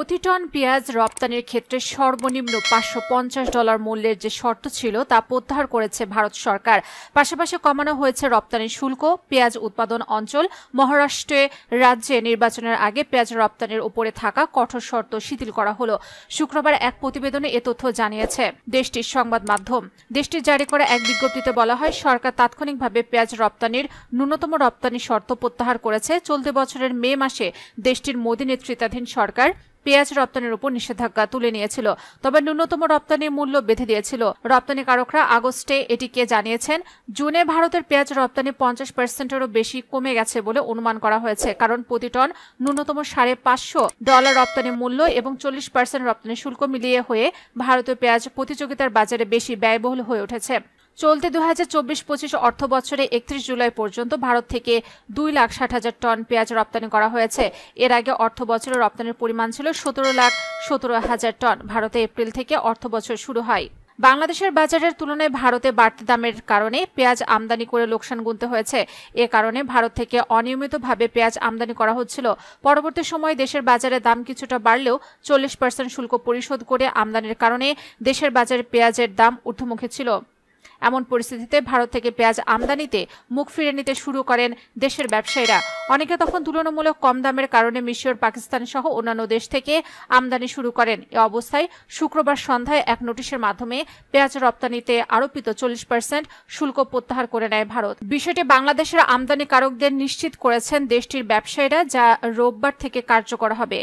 প্রতি টন পেঁয়াজ রপ্তানির ক্ষেত্রে সর্বনিম্ন পাঁচশো পঞ্চাশ ডলার মূল্যের যে শর্ত ছিল তা প্রত্যাহার করেছে ভারত সরকার পাশাপাশি কমানো হয়েছে রপ্তানি শুল্ক পেঁয়াজ উৎপাদন অঞ্চল মহারাষ্ট্রে রাজ্যে নির্বাচনের আগে পেঁয়াজ রপ্তানির উপরে থাকা কঠোর শর্ত শিথিল করা হলো শুক্রবার এক প্রতিবেদনে এ তথ্য জানিয়েছে দেশটির সংবাদ মাধ্যম দেশটির জারি করা এক বিজ্ঞপ্তিতে বলা হয় সরকার তাৎক্ষণিকভাবে পেঁয়াজ রপ্তানির ন্যূনতম রপ্তানি শর্ত প্রত্যাহার করেছে চলতি বছরের মে মাসে দেশটির মোদী নেতৃত্বাধীন সরকার পেঁয়াজ রপ্তানির উপর নিষেধাজ্ঞা তুলে নিয়েছিল তবে ন্যূনতম রপ্তানির মূল্য বেঁধে দিয়েছিল রপ্তানিকারকরা আগস্টে এটিকে জানিয়েছেন জুনে ভারতের পেঁয়াজ রপ্তানি পঞ্চাশ পার্সেন্টেরও বেশি কমে গেছে বলে অনুমান করা হয়েছে কারণ প্রতি টন ন্যূনতম সাড়ে পাঁচশো ডলার রপ্তানি মূল্য এবং চল্লিশ পার্সেন্ট রপ্তানি শুল্ক মিলিয়ে হয়ে ভারতীয় পেঁয়াজ প্রতিযোগিতার বাজারে বেশি ব্যয়বহুল হয়ে উঠেছে চলতি দু হাজার চব্বিশ পঁচিশ অর্থ বছরে একত্রিশ জুলাই পর্যন্ত ভারত থেকে দুই লাখ ষাট হাজার টন পেঁয়াজ রপ্তানি করা হয়েছে এর আগে অর্থ বছরে রপ্তানির পরিমাণ ছিল সতেরো লাখ সতেরো হাজার টন ভারতে এপ্রিল থেকে অর্থ বছর শুরু হয় বাংলাদেশের বাজারের তুলনায় ভারতে বাড়তি দামের কারণে পেঁয়াজ আমদানি করে লোকসান গুনতে হয়েছে এ কারণে ভারত থেকে অনিয়মিতভাবে পেঁয়াজ আমদানি করা হচ্ছিল পরবর্তী সময়ে দেশের বাজারে দাম কিছুটা বাড়লেও চল্লিশ পার্সেন্ট শুল্ক পরিশোধ করে আমদানির কারণে দেশের বাজারে পেঁয়াজের দাম ঊর্ধ্বমুখী ছিল এমন পরিস্থিতিতে ভারত থেকে পেঁয়াজ আমদানিতে মুখ ফিরে নিতে শুরু করেন দেশের ব্যবসায়ীরা অনেকে তখন তুলনামূলক কম দামের কারণে মিশর পাকিস্তান সহ অন্যান্য দেশ থেকে আমদানি শুরু করেন এ অবস্থায় শুক্রবার সন্ধ্যায় এক নোটিশের মাধ্যমে পেঁয়াজ রপ্তানিতে আরোপিত চল্লিশ পার্সেন্ট শুল্ক প্রত্যাহার করে নেয় ভারত বিষয়টি বাংলাদেশের আমদানিকারকদের নিশ্চিত করেছেন দেশটির ব্যবসায়ীরা যা রোববার থেকে কার্যকর হবে